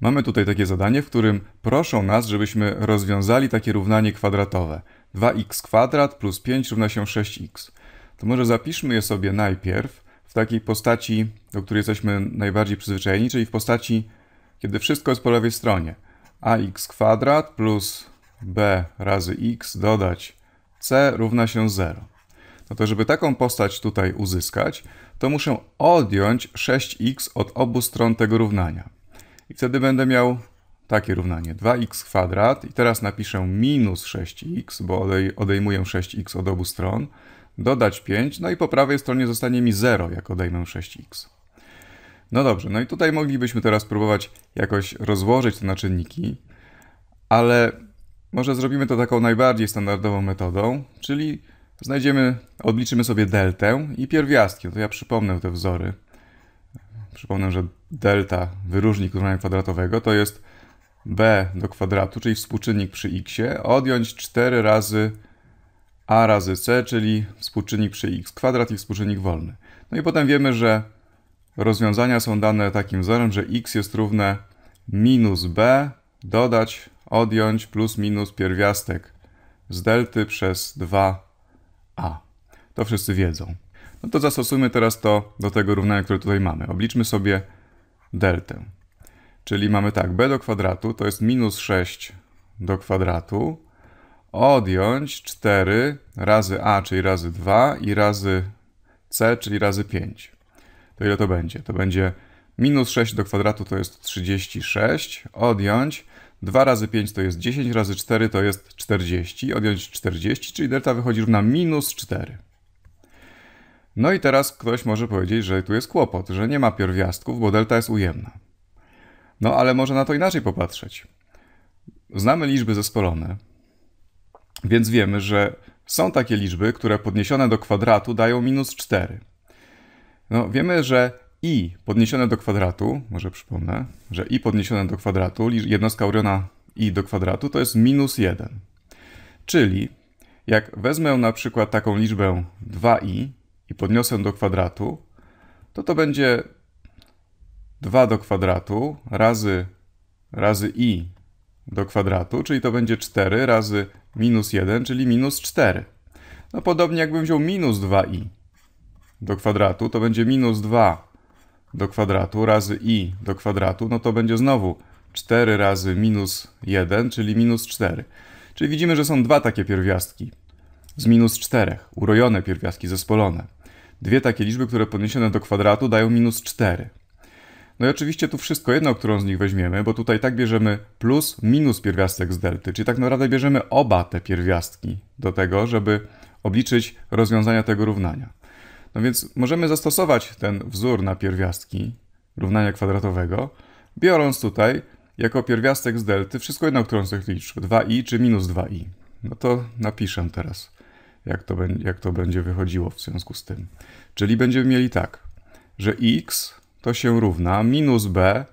Mamy tutaj takie zadanie, w którym proszą nas, żebyśmy rozwiązali takie równanie kwadratowe. 2 x kwadrat plus 5 równa się 6x. To może zapiszmy je sobie najpierw w takiej postaci, do której jesteśmy najbardziej przyzwyczajeni, czyli w postaci, kiedy wszystko jest po lewej stronie. ax kwadrat plus b razy x dodać c równa się 0. No to żeby taką postać tutaj uzyskać, to muszę odjąć 6x od obu stron tego równania. I wtedy będę miał takie równanie 2x kwadrat i teraz napiszę minus 6x, bo odejmuję 6x od obu stron, dodać 5, no i po prawej stronie zostanie mi 0, jak odejmę 6x. No dobrze, no i tutaj moglibyśmy teraz próbować jakoś rozłożyć te czynniki, ale może zrobimy to taką najbardziej standardową metodą, czyli znajdziemy, odliczymy sobie deltę i pierwiastki. No to ja przypomnę te wzory przypomnę, że delta, wyróżnik równania kwadratowego, to jest b do kwadratu, czyli współczynnik przy x, odjąć 4 razy a razy c, czyli współczynnik przy x kwadrat i współczynnik wolny. No i potem wiemy, że rozwiązania są dane takim wzorem, że x jest równe minus b dodać, odjąć plus minus pierwiastek z delty przez 2a. To wszyscy wiedzą. No to zastosujmy teraz to do tego równania, które tutaj mamy. Obliczmy sobie deltę. Czyli mamy tak, b do kwadratu to jest minus 6 do kwadratu odjąć 4 razy a, czyli razy 2 i razy c, czyli razy 5. To ile to będzie? To będzie minus 6 do kwadratu to jest 36, odjąć 2 razy 5 to jest 10, razy 4 to jest 40, odjąć 40, czyli delta wychodzi równa minus 4. No i teraz ktoś może powiedzieć, że tu jest kłopot, że nie ma pierwiastków, bo delta jest ujemna. No ale może na to inaczej popatrzeć. Znamy liczby zespolone, więc wiemy, że są takie liczby, które podniesione do kwadratu dają minus 4. No, wiemy, że i podniesione do kwadratu, może przypomnę, że i podniesione do kwadratu, jednostka Oriona i do kwadratu to jest minus 1. Czyli jak wezmę na przykład taką liczbę 2i, i podniosę do kwadratu, to to będzie 2 do kwadratu razy, razy i do kwadratu, czyli to będzie 4 razy minus 1, czyli minus 4. No podobnie jakbym wziął minus 2i do kwadratu, to będzie minus 2 do kwadratu razy i do kwadratu, no to będzie znowu 4 razy minus 1, czyli minus 4. Czyli widzimy, że są dwa takie pierwiastki z minus 4, urojone pierwiastki zespolone. Dwie takie liczby, które podniesione do kwadratu dają minus 4. No i oczywiście tu wszystko jedno, którą z nich weźmiemy, bo tutaj tak bierzemy plus minus pierwiastek z delty, czyli tak naprawdę bierzemy oba te pierwiastki do tego, żeby obliczyć rozwiązania tego równania. No więc możemy zastosować ten wzór na pierwiastki równania kwadratowego, biorąc tutaj jako pierwiastek z delty wszystko jedno, którą z tych liczb, 2i czy minus 2i. No to napiszę teraz jak to, jak to będzie wychodziło w związku z tym. Czyli będziemy mieli tak, że x to się równa minus b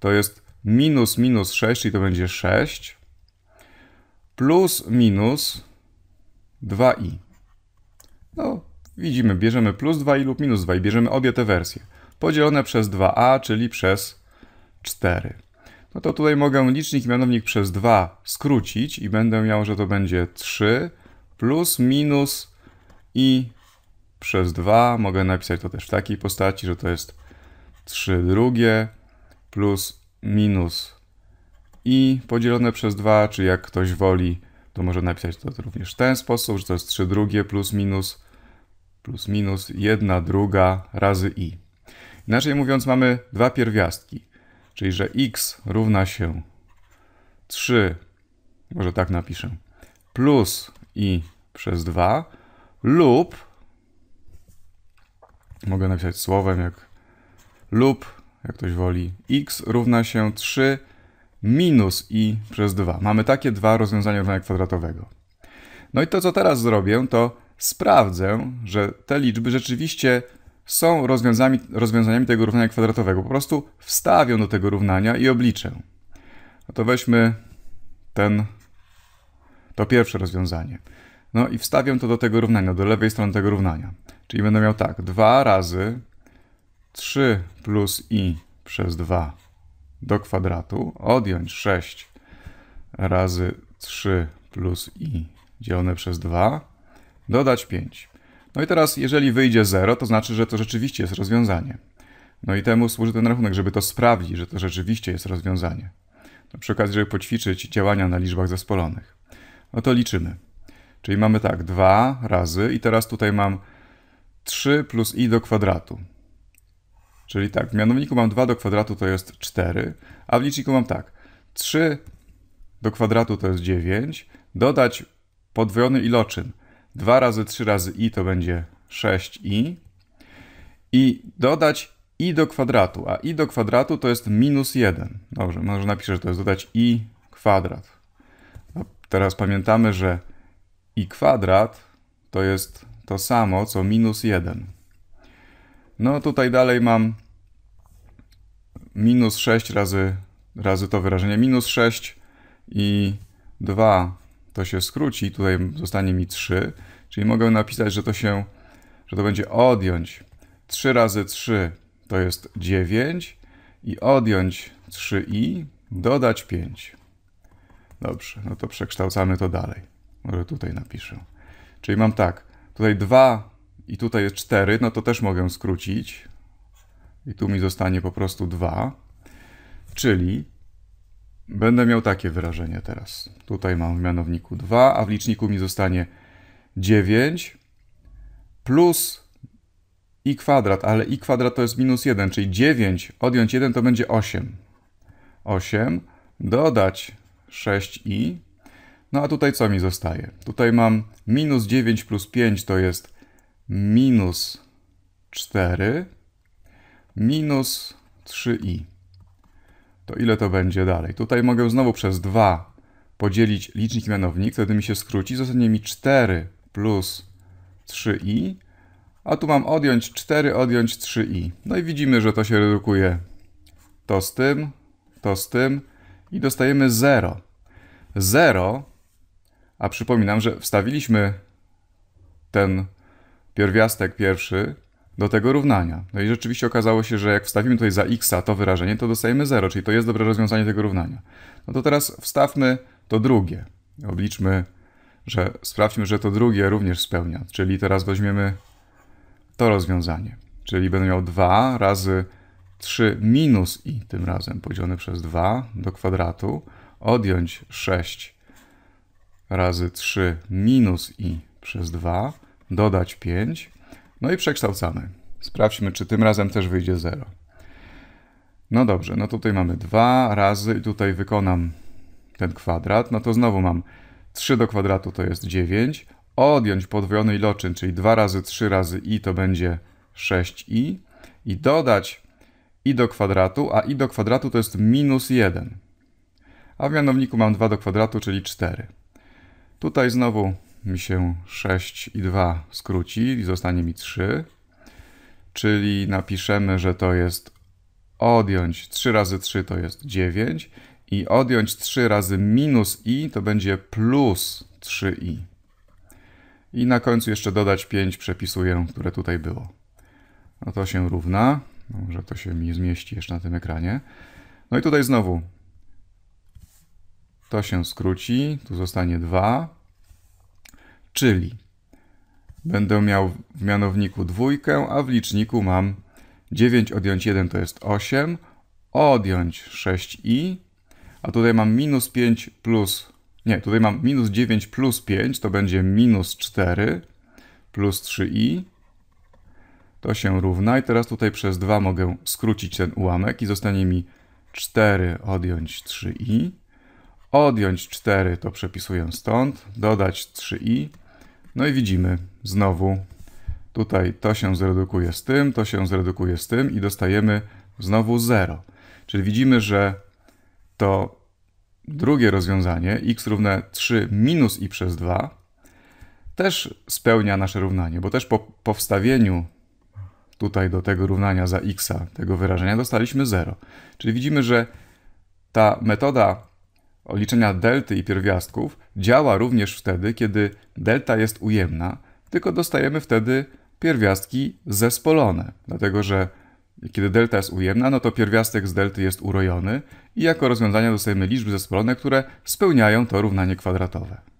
to jest minus minus 6, czyli to będzie 6, plus minus 2i. No, widzimy, bierzemy plus 2i lub minus 2i, bierzemy obie te wersje. Podzielone przez 2a, czyli przez 4. No to tutaj mogę licznik mianownik przez 2 skrócić i będę miał, że to będzie 3 plus, minus i przez 2. Mogę napisać to też w takiej postaci, że to jest 3 drugie plus minus i podzielone przez 2, czy jak ktoś woli, to może napisać to również w ten sposób, że to jest 3 drugie plus minus plus minus 1 druga razy i. Inaczej mówiąc, mamy dwa pierwiastki, czyli że x równa się 3, może tak napiszę, plus i przez 2 lub mogę napisać słowem jak lub, jak ktoś woli, x równa się 3 minus i przez 2. Mamy takie dwa rozwiązania równania kwadratowego. No i to, co teraz zrobię, to sprawdzę, że te liczby rzeczywiście są rozwiązami, rozwiązaniami tego równania kwadratowego. Po prostu wstawię do tego równania i obliczę. No to weźmy ten to pierwsze rozwiązanie. No i wstawiam to do tego równania, do lewej strony tego równania. Czyli będę miał tak, 2 razy 3 plus i przez 2 do kwadratu, odjąć 6 razy 3 plus i dzielone przez 2, dodać 5. No i teraz, jeżeli wyjdzie 0, to znaczy, że to rzeczywiście jest rozwiązanie. No i temu służy ten rachunek, żeby to sprawdzić, że to rzeczywiście jest rozwiązanie. No przy okazji, żeby poćwiczyć działania na liczbach zespolonych no to liczymy. Czyli mamy tak, 2 razy i teraz tutaj mam 3 plus i do kwadratu. Czyli tak, w mianowniku mam 2 do kwadratu to jest 4, a w liczniku mam tak, 3 do kwadratu to jest 9, dodać podwojony iloczyn. 2 razy 3 razy i to będzie 6i i dodać i do kwadratu, a i do kwadratu to jest minus 1. Dobrze, może napiszę, że to jest dodać i kwadrat. Teraz pamiętamy, że i kwadrat to jest to samo co minus 1. No tutaj dalej mam minus 6 razy, razy to wyrażenie minus 6 i 2 to się skróci, tutaj zostanie mi 3, czyli mogę napisać, że to się, że to będzie odjąć 3 razy 3 to jest 9 i odjąć 3i, dodać 5. Dobrze, no to przekształcamy to dalej. Może tutaj napiszę. Czyli mam tak, tutaj 2 i tutaj jest 4, no to też mogę skrócić. I tu mi zostanie po prostu 2. Czyli będę miał takie wyrażenie teraz. Tutaj mam w mianowniku 2, a w liczniku mi zostanie 9 plus i kwadrat, ale i kwadrat to jest minus 1, czyli 9 odjąć 1 to będzie 8. 8 dodać 6i. No a tutaj co mi zostaje? Tutaj mam minus 9 plus 5 to jest minus 4 minus 3i. To ile to będzie dalej? Tutaj mogę znowu przez 2 podzielić licznik i mianownik, wtedy mi się skróci. Zostanie mi 4 plus 3i, a tu mam odjąć 4, odjąć 3i. No i widzimy, że to się redukuje to z tym, to z tym, i dostajemy 0. 0, a przypominam, że wstawiliśmy ten pierwiastek pierwszy do tego równania. No i rzeczywiście okazało się, że jak wstawimy tutaj za x to wyrażenie, to dostajemy 0, czyli to jest dobre rozwiązanie tego równania. No to teraz wstawmy to drugie. Obliczmy, że sprawdźmy, że to drugie również spełnia, czyli teraz weźmiemy to rozwiązanie. Czyli będę miał 2 razy 3 minus i tym razem podzielone przez 2 do kwadratu, odjąć 6 razy 3 minus i przez 2, dodać 5, no i przekształcamy. Sprawdźmy, czy tym razem też wyjdzie 0. No dobrze, no tutaj mamy 2 razy i tutaj wykonam ten kwadrat, no to znowu mam 3 do kwadratu to jest 9, odjąć podwojony iloczyn, czyli 2 razy 3 razy i to będzie 6i i dodać i do kwadratu, a i do kwadratu to jest minus 1. A w mianowniku mam 2 do kwadratu, czyli 4. Tutaj znowu mi się 6 i 2 skróci i zostanie mi 3. Czyli napiszemy, że to jest odjąć 3 razy 3 to jest 9 i odjąć 3 razy minus i to będzie plus 3i. I na końcu jeszcze dodać 5 przepisuję, które tutaj było. No to się równa no, może to się mi zmieści jeszcze na tym ekranie. No i tutaj znowu to się skróci, tu zostanie 2, czyli będę miał w mianowniku dwójkę, a w liczniku mam 9 odjąć 1 to jest 8, odjąć 6i, a tutaj mam minus 5 plus, nie, tutaj mam minus 9 plus 5 to będzie minus 4 plus 3i, to się równa i teraz tutaj przez 2 mogę skrócić ten ułamek i zostanie mi 4 odjąć 3i, odjąć 4 to przepisuję stąd, dodać 3i, no i widzimy znowu tutaj to się zredukuje z tym, to się zredukuje z tym i dostajemy znowu 0. Czyli widzimy, że to drugie rozwiązanie, x równe 3 minus i przez 2, też spełnia nasze równanie, bo też po, po wstawieniu tutaj do tego równania za x, tego wyrażenia, dostaliśmy 0. Czyli widzimy, że ta metoda liczenia delty i pierwiastków działa również wtedy, kiedy delta jest ujemna, tylko dostajemy wtedy pierwiastki zespolone, dlatego że kiedy delta jest ujemna, no to pierwiastek z delty jest urojony i jako rozwiązania dostajemy liczby zespolone, które spełniają to równanie kwadratowe.